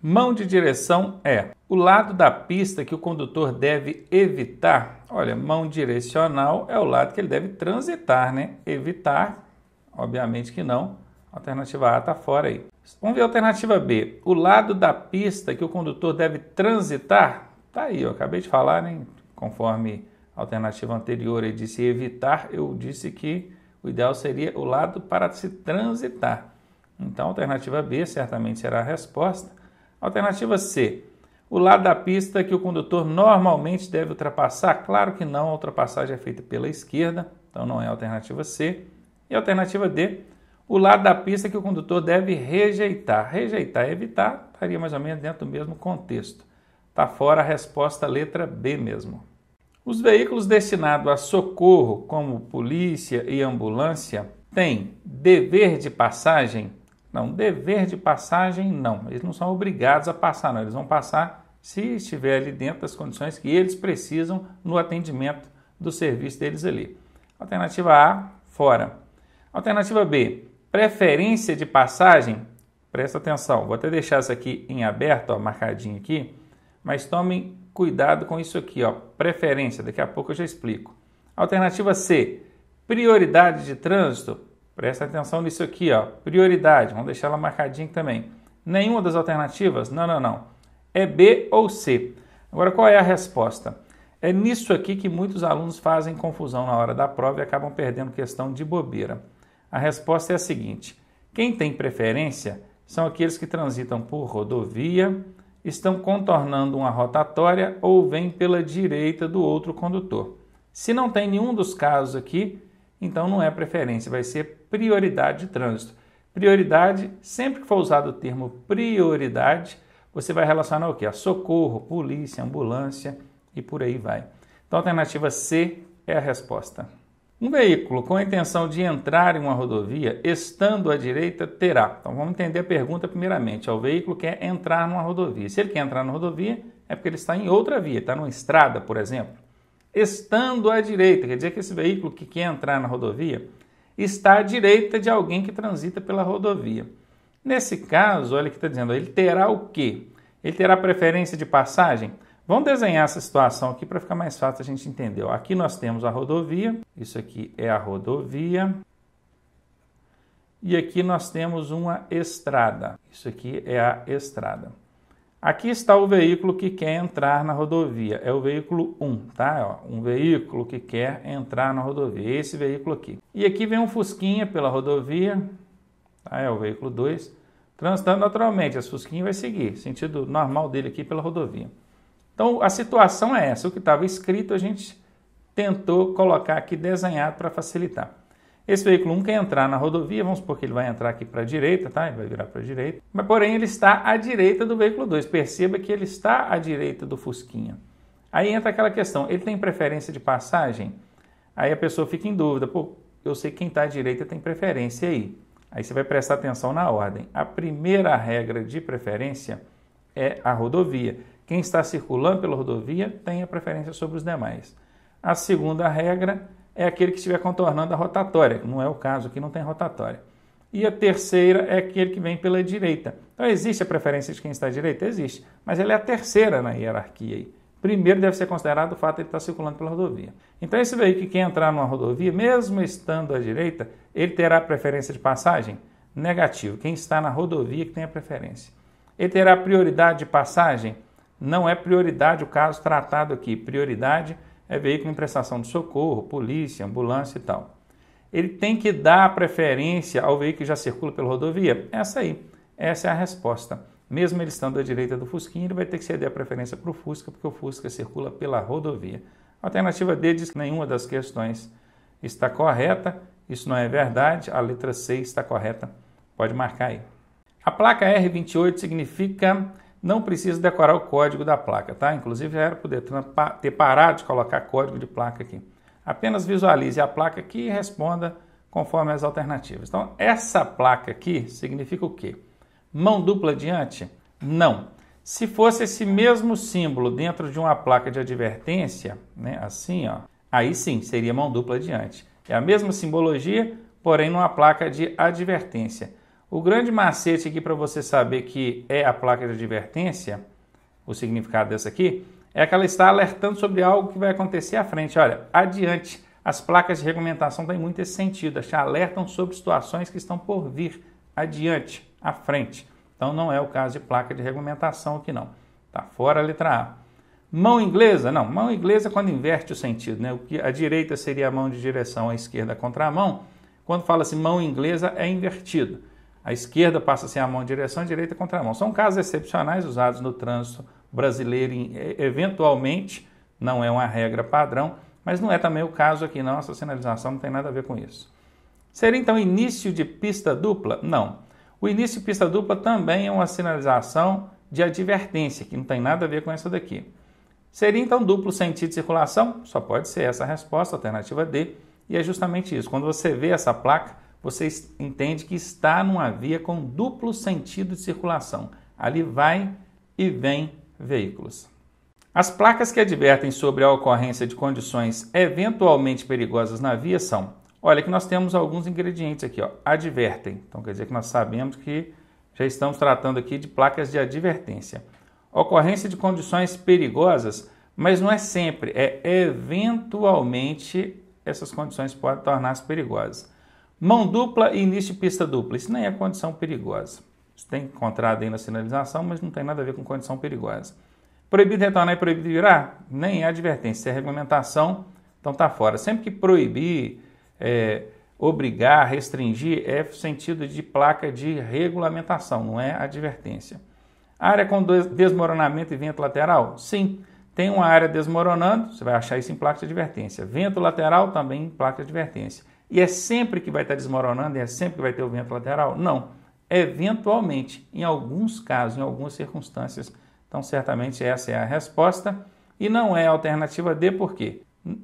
Mão de direção é o lado da pista que o condutor deve evitar. Olha, mão direcional é o lado que ele deve transitar, né? Evitar, obviamente que não. Alternativa A está fora aí. Vamos ver a alternativa B. O lado da pista que o condutor deve transitar. Tá aí, eu acabei de falar, né? Conforme a alternativa anterior ele disse evitar, eu disse que o ideal seria o lado para se transitar. Então, a alternativa B certamente será a resposta. Alternativa C. O lado da pista que o condutor normalmente deve ultrapassar? Claro que não, a ultrapassagem é feita pela esquerda, então não é a alternativa C. E a alternativa D, o lado da pista que o condutor deve rejeitar. Rejeitar evitar, estaria mais ou menos dentro do mesmo contexto. Está fora a resposta letra B mesmo. Os veículos destinados a socorro, como polícia e ambulância, têm dever de passagem? Não, dever de passagem, não. Eles não são obrigados a passar, não. Eles vão passar se estiver ali dentro das condições que eles precisam no atendimento do serviço deles ali. Alternativa A, fora. Alternativa B, preferência de passagem. Presta atenção, vou até deixar isso aqui em aberto, ó, marcadinho aqui, mas tomem cuidado com isso aqui, ó, preferência, daqui a pouco eu já explico. Alternativa C, prioridade de trânsito. Presta atenção nisso aqui, ó. Prioridade, vamos deixar ela marcadinha também. Nenhuma das alternativas? Não, não, não. É B ou C. Agora, qual é a resposta? É nisso aqui que muitos alunos fazem confusão na hora da prova e acabam perdendo questão de bobeira. A resposta é a seguinte: quem tem preferência são aqueles que transitam por rodovia, estão contornando uma rotatória ou vêm pela direita do outro condutor. Se não tem nenhum dos casos aqui, então não é preferência, vai ser prioridade de trânsito. Prioridade, sempre que for usado o termo prioridade, você vai relacionar o que? A socorro, polícia, ambulância e por aí vai. Então a alternativa C é a resposta. Um veículo com a intenção de entrar em uma rodovia, estando à direita, terá. Então vamos entender a pergunta primeiramente. É o veículo quer entrar numa rodovia. Se ele quer entrar na rodovia, é porque ele está em outra via, está numa estrada, por exemplo estando à direita, quer dizer que esse veículo que quer entrar na rodovia está à direita de alguém que transita pela rodovia. Nesse caso, olha o que está dizendo, ele terá o quê? Ele terá preferência de passagem? Vamos desenhar essa situação aqui para ficar mais fácil a gente entender. Aqui nós temos a rodovia, isso aqui é a rodovia, e aqui nós temos uma estrada, isso aqui é a estrada. Aqui está o veículo que quer entrar na rodovia. É o veículo 1, tá? Um veículo que quer entrar na rodovia. Esse veículo aqui. E aqui vem um Fusquinha pela rodovia. Tá? É o veículo 2. Transitando naturalmente. Esse Fusquinha vai seguir. Sentido normal dele aqui pela rodovia. Então a situação é essa. O que estava escrito a gente tentou colocar aqui desenhado para facilitar. Esse veículo nunca entrar na rodovia, vamos supor que ele vai entrar aqui para a direita, tá? Ele vai virar para a direita. Mas, porém, ele está à direita do veículo 2. Perceba que ele está à direita do Fusquinha. Aí entra aquela questão, ele tem preferência de passagem? Aí a pessoa fica em dúvida, pô, eu sei quem está à direita tem preferência aí. Aí você vai prestar atenção na ordem. A primeira regra de preferência é a rodovia. Quem está circulando pela rodovia tem a preferência sobre os demais. A segunda regra é aquele que estiver contornando a rotatória, não é o caso aqui, não tem rotatória. E a terceira é aquele que vem pela direita. Então existe a preferência de quem está à direita? Existe, mas ela é a terceira na hierarquia aí. Primeiro deve ser considerado o fato de ele estar circulando pela rodovia. Então, esse veículo que quer entrar numa rodovia, mesmo estando à direita, ele terá preferência de passagem? Negativo. Quem está na rodovia que tem a preferência. Ele terá prioridade de passagem? Não é prioridade o caso tratado aqui. Prioridade é veículo em prestação de socorro, polícia, ambulância e tal. Ele tem que dar preferência ao veículo que já circula pela rodovia? Essa aí, essa é a resposta. Mesmo ele estando à direita do Fusquinha, ele vai ter que ceder a preferência para o Fusca, porque o Fusca circula pela rodovia. A alternativa D diz que nenhuma das questões está correta, isso não é verdade, a letra C está correta, pode marcar aí. A placa R28 significa não precisa decorar o código da placa, tá? Inclusive já era para o Detran ter parado de colocar código de placa aqui. Apenas visualize a placa aqui e responda conforme as alternativas. Então, essa placa aqui significa o quê? Mão dupla adiante? Não. Se fosse esse mesmo símbolo dentro de uma placa de advertência, né, assim, ó, aí sim seria mão dupla adiante. É a mesma simbologia, porém numa placa de advertência. O grande macete aqui para você saber que é a placa de advertência, o significado dessa aqui, é que ela está alertando sobre algo que vai acontecer à frente. Olha, adiante, as placas de regulamentação têm muito esse sentido, Elas alertam sobre situações que estão por vir, adiante, à frente. Então não é o caso de placa de regulamentação aqui não. Tá fora a letra A. Mão inglesa? Não, mão inglesa é quando inverte o sentido, né? O que a direita seria a mão de direção, a esquerda a contramão. Quando fala-se mão inglesa é invertido. A esquerda passa a a mão direção, a direita contra é a mão. São casos excepcionais usados no trânsito brasileiro, eventualmente, não é uma regra padrão, mas não é também o caso aqui, não. Essa sinalização não tem nada a ver com isso. Seria então início de pista dupla? Não. O início de pista dupla também é uma sinalização de advertência, que não tem nada a ver com essa daqui. Seria então duplo sentido de circulação? Só pode ser essa a resposta, alternativa D, e é justamente isso. Quando você vê essa placa, você entende que está numa via com duplo sentido de circulação. Ali vai e vem veículos. As placas que advertem sobre a ocorrência de condições eventualmente perigosas na via são: olha, que nós temos alguns ingredientes aqui, ó, advertem. Então quer dizer que nós sabemos que já estamos tratando aqui de placas de advertência. Ocorrência de condições perigosas, mas não é sempre, é eventualmente essas condições podem tornar-se perigosas. Mão dupla e início de pista dupla. Isso nem é condição perigosa. Isso tem encontrado aí na sinalização, mas não tem nada a ver com condição perigosa. Proibido retornar e proibido virar? Ah, nem é advertência, é regulamentação, então tá fora. Sempre que proibir, é, obrigar, restringir, é sentido de placa de regulamentação, não é advertência. Área com desmoronamento e vento lateral? Sim, tem uma área desmoronando, você vai achar isso em placa de advertência. Vento lateral também em placa de advertência. E é sempre que vai estar desmoronando e é sempre que vai ter o vento lateral? Não. Eventualmente, em alguns casos, em algumas circunstâncias. Então, certamente essa é a resposta e não é a alternativa D, por quê?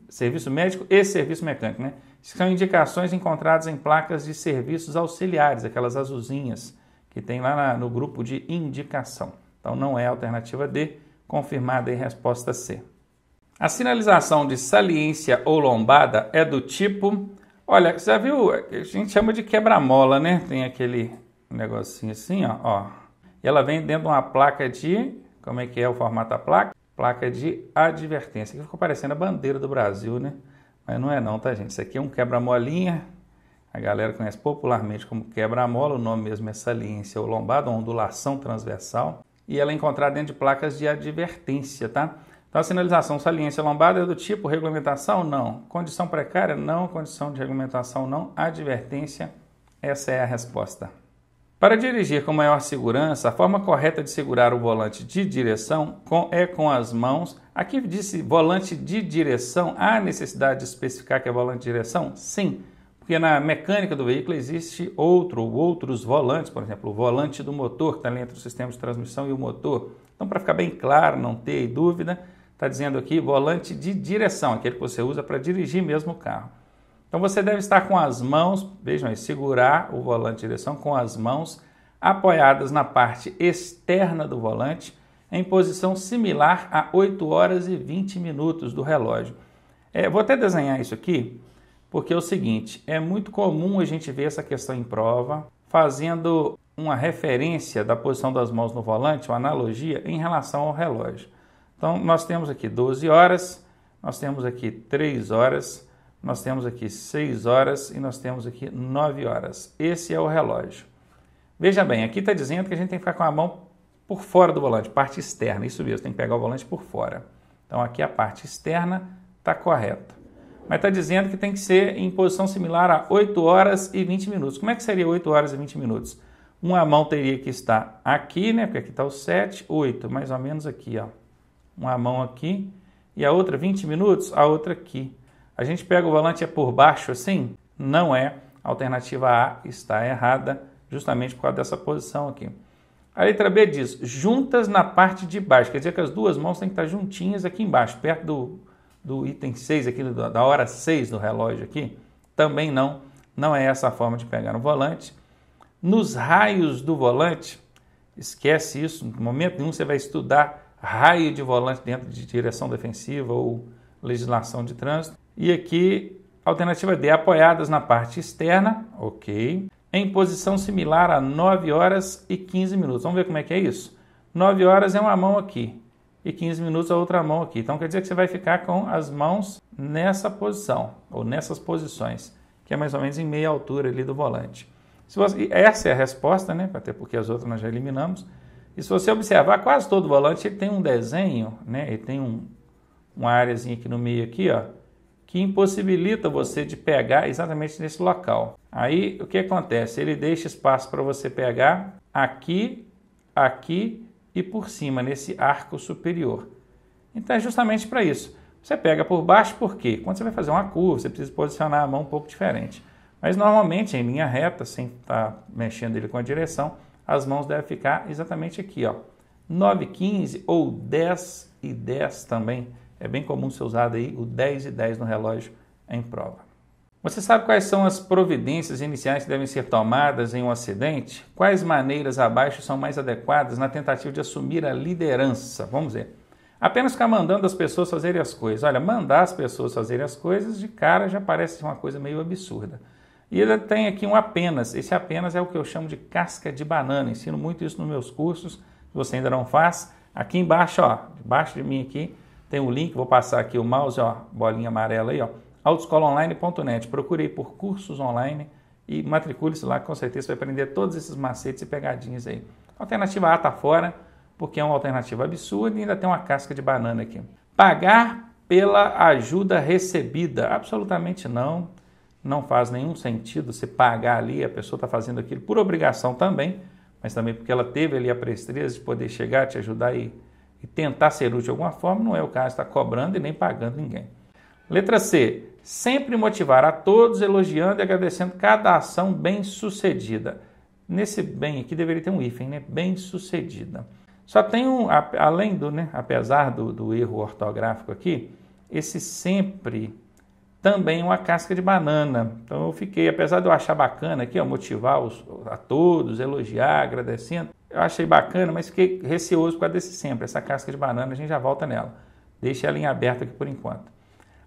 Serviço médico e serviço mecânico, né? São indicações encontradas em placas de serviços auxiliares, aquelas azulzinhas que tem lá na, no grupo de indicação. Então, não é a alternativa D, confirmada em resposta C. A sinalização de saliência ou lombada é do tipo Olha, você já viu? A gente chama de quebra-mola, né? Tem aquele negocinho assim, ó, ó. E ela vem dentro de uma placa de. Como é que é o formato da placa? Placa de advertência. Que ficou parecendo a bandeira do Brasil, né? Mas não é não, tá, gente? Isso aqui é um quebra-molinha. A galera conhece popularmente como quebra-mola. O nome mesmo é saliência ou lombada, ondulação transversal. E ela é encontrada dentro de placas de advertência, tá? Então, a sinalização saliência lombada é do tipo regulamentação? Não. Condição precária? Não. Condição de regulamentação? Não. Advertência? Essa é a resposta. Para dirigir com maior segurança, a forma correta de segurar o volante de direção é com as mãos. Aqui disse volante de direção. Há necessidade de especificar que é volante de direção? Sim, porque na mecânica do veículo existe outro ou outros volantes, por exemplo, o volante do motor, que está ali entre o sistema de transmissão e o motor. Então, para ficar bem claro, não ter dúvida, Está dizendo aqui volante de direção, aquele que você usa para dirigir mesmo o carro. Então você deve estar com as mãos, vejam aí, segurar o volante de direção com as mãos apoiadas na parte externa do volante, em posição similar a 8 horas e 20 minutos do relógio. É, vou até desenhar isso aqui, porque é o seguinte: é muito comum a gente ver essa questão em prova, fazendo uma referência da posição das mãos no volante, uma analogia, em relação ao relógio. Então, nós temos aqui 12 horas, nós temos aqui 3 horas, nós temos aqui 6 horas e nós temos aqui 9 horas. Esse é o relógio. Veja bem, aqui está dizendo que a gente tem que ficar com a mão por fora do volante, parte externa, isso mesmo, tem que pegar o volante por fora. Então, aqui a parte externa está correta. Mas está dizendo que tem que ser em posição similar a 8 horas e 20 minutos. Como é que seria 8 horas e 20 minutos? Uma mão teria que estar aqui, né? Porque aqui está o 7, 8, mais ou menos aqui, ó uma mão aqui e a outra 20 minutos, a outra aqui. A gente pega o volante é por baixo assim? Não é. A alternativa A está errada, justamente por causa dessa posição aqui. A letra B diz juntas na parte de baixo, quer dizer que as duas mãos têm que estar juntinhas aqui embaixo, perto do, do item 6, aqui, da hora 6 do relógio aqui. Também não, não é essa a forma de pegar no volante. Nos raios do volante, esquece isso, no momento nenhum você vai estudar raio de volante dentro de direção defensiva ou legislação de trânsito. E aqui, alternativa D, apoiadas na parte externa, ok, em posição similar a 9 horas e 15 minutos. Vamos ver como é que é isso? 9 horas é uma mão aqui e 15 minutos a é outra mão aqui. Então quer dizer que você vai ficar com as mãos nessa posição ou nessas posições, que é mais ou menos em meia altura ali do volante. Se você, essa é a resposta, né? Até porque as outras nós já eliminamos. E se você observar, quase todo volante ele tem um desenho, né? Ele tem um, uma área aqui no meio aqui, ó, que impossibilita você de pegar exatamente nesse local. Aí o que acontece? Ele deixa espaço para você pegar aqui, aqui e por cima nesse arco superior. Então é justamente para isso. Você pega por baixo porque quando você vai fazer uma curva, você precisa posicionar a mão um pouco diferente. Mas normalmente em linha reta, sem estar tá mexendo ele com a direção, as mãos devem ficar exatamente aqui, ó. 9 e 15 ou 10 e 10 também. É bem comum ser usado aí o 10 e 10 no relógio em prova. Você sabe quais são as providências iniciais que devem ser tomadas em um acidente? Quais maneiras abaixo são mais adequadas na tentativa de assumir a liderança? Vamos ver. Apenas ficar mandando as pessoas fazerem as coisas. Olha, mandar as pessoas fazerem as coisas de cara já parece uma coisa meio absurda. E ele tem aqui um apenas. Esse apenas é o que eu chamo de casca de banana. Ensino muito isso nos meus cursos. Se você ainda não faz, aqui embaixo, ó, debaixo de mim aqui, tem o um link. Vou passar aqui o mouse, ó, bolinha amarela aí, ó. autoescolaonline.net. Procurei por cursos online e matricule-se lá, que com certeza vai aprender todos esses macetes e pegadinhas aí. Alternativa A está fora, porque é uma alternativa absurda e ainda tem uma casca de banana aqui. Pagar pela ajuda recebida? Absolutamente não não faz nenhum sentido se pagar ali, a pessoa está fazendo aquilo por obrigação também, mas também porque ela teve ali a presteza de poder chegar, te ajudar e, e tentar ser útil de alguma forma, não é o caso, está cobrando e nem pagando ninguém. Letra C, sempre motivar a todos, elogiando e agradecendo cada ação bem sucedida. Nesse bem aqui deveria ter um hífen, né? Bem sucedida. Só tem um, além do, né? Apesar do, do erro ortográfico aqui, esse sempre também uma casca de banana. Então eu fiquei, apesar de eu achar bacana aqui, ó, motivar os, a todos, elogiar, agradecendo, eu achei bacana, mas fiquei receoso com a desse sempre. Essa casca de banana, a gente já volta nela. Deixa ela em aberto aqui por enquanto.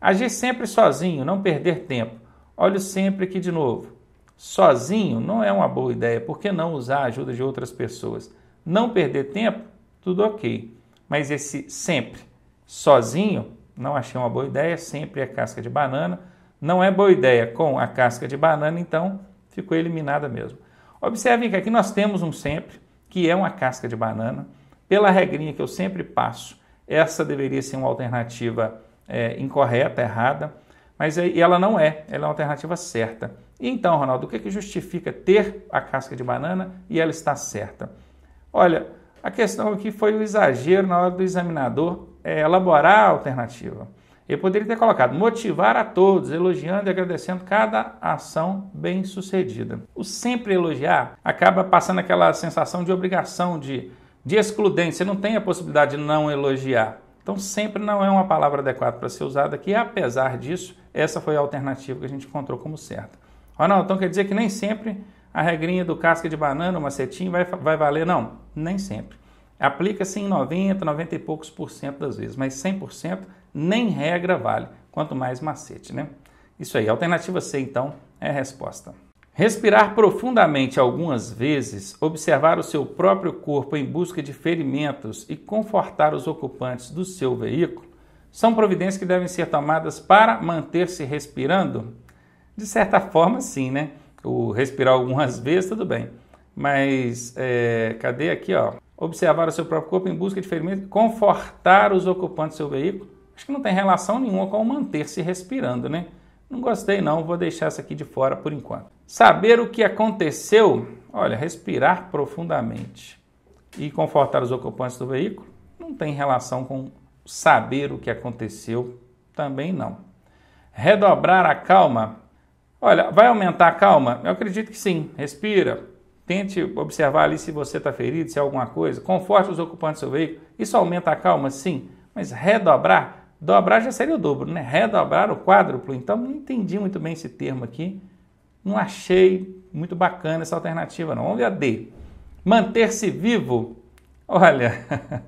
Agir sempre sozinho, não perder tempo. Olho sempre aqui de novo. Sozinho não é uma boa ideia, por que não usar a ajuda de outras pessoas? Não perder tempo, tudo ok. Mas esse sempre sozinho não achei uma boa ideia, sempre é casca de banana. Não é boa ideia com a casca de banana, então ficou eliminada mesmo. Observem que aqui nós temos um sempre, que é uma casca de banana. Pela regrinha que eu sempre passo, essa deveria ser uma alternativa é, incorreta, errada, mas é, ela não é, ela é uma alternativa certa. E então, Ronaldo, o que, é que justifica ter a casca de banana e ela está certa? Olha, a questão aqui foi o exagero na hora do examinador é, elaborar a alternativa. Eu poderia ter colocado motivar a todos, elogiando e agradecendo cada ação bem sucedida. O sempre elogiar acaba passando aquela sensação de obrigação, de, de excludente. Você não tem a possibilidade de não elogiar. Então, sempre não é uma palavra adequada para ser usada aqui. Apesar disso, essa foi a alternativa que a gente encontrou como certa. Ronaldo, então quer dizer que nem sempre a regrinha do casca de banana, uma setinha, vai, vai valer? Não, nem sempre. Aplica-se em 90, 90 e poucos por cento das vezes, mas 100% nem regra vale, quanto mais macete, né? Isso aí, alternativa C então é a resposta. Respirar profundamente algumas vezes, observar o seu próprio corpo em busca de ferimentos e confortar os ocupantes do seu veículo são providências que devem ser tomadas para manter-se respirando? De certa forma, sim, né? O respirar algumas vezes, tudo bem. Mas é, cadê aqui, ó? observar o seu próprio corpo em busca de ferimento, confortar os ocupantes do seu veículo. Acho que não tem relação nenhuma com manter-se respirando, né? Não gostei não, vou deixar isso aqui de fora por enquanto. Saber o que aconteceu, olha, respirar profundamente e confortar os ocupantes do veículo não tem relação com saber o que aconteceu, também não. Redobrar a calma, olha, vai aumentar a calma? Eu acredito que sim. Respira, Tente observar ali se você está ferido, se há é alguma coisa. Conforte os ocupantes do seu veículo. Isso aumenta a calma, sim. Mas redobrar, dobrar já seria o dobro, né? Redobrar o quádruplo. Então, não entendi muito bem esse termo aqui. Não achei muito bacana essa alternativa, não. Vamos ver a D. Manter-se vivo. Olha,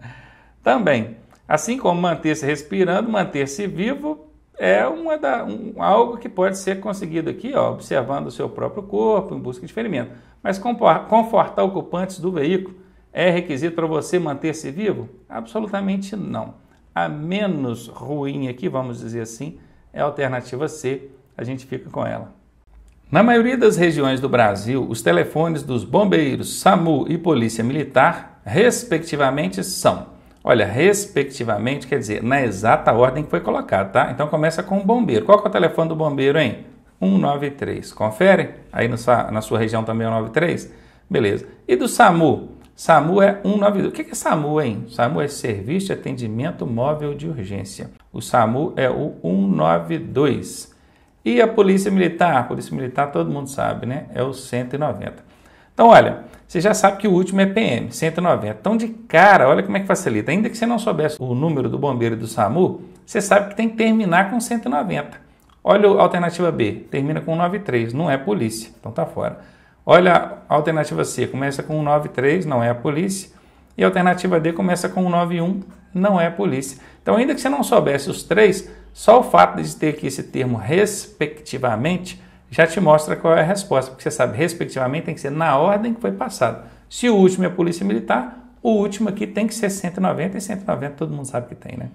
também. Assim como manter-se respirando, manter-se vivo é uma da, um, algo que pode ser conseguido aqui, ó, observando o seu próprio corpo em busca de ferimento. Mas confortar ocupantes do veículo é requisito para você manter-se vivo? Absolutamente não. A menos ruim aqui, vamos dizer assim, é a alternativa C, a gente fica com ela. Na maioria das regiões do Brasil, os telefones dos bombeiros, SAMU e Polícia Militar, respectivamente, são Olha, respectivamente quer dizer na exata ordem que foi colocado, tá? Então começa com o bombeiro. Qual é o telefone do bombeiro, hein? 193. Confere? Aí no, na sua região também é 193? Beleza. E do SAMU? SAMU é 192. O que é SAMU, hein? SAMU é Serviço de Atendimento Móvel de Urgência. O SAMU é o 192. E a Polícia Militar? A Polícia Militar todo mundo sabe, né? É o 190. Então, olha, você já sabe que o último é PM, 190. Então, de cara, olha como é que facilita. Ainda que você não soubesse o número do bombeiro e do SAMU, você sabe que tem que terminar com 190. Olha a alternativa B, termina com 93, não é polícia, então tá fora. Olha a alternativa C, começa com 93, não é a polícia. E a alternativa D começa com 91, não é a polícia. Então, ainda que você não soubesse os três, só o fato de ter aqui esse termo respectivamente já te mostra qual é a resposta, porque você sabe, respectivamente, tem que ser na ordem que foi passado. Se o último é a Polícia Militar, o último aqui tem que ser 190 e 190 todo mundo sabe que tem, né?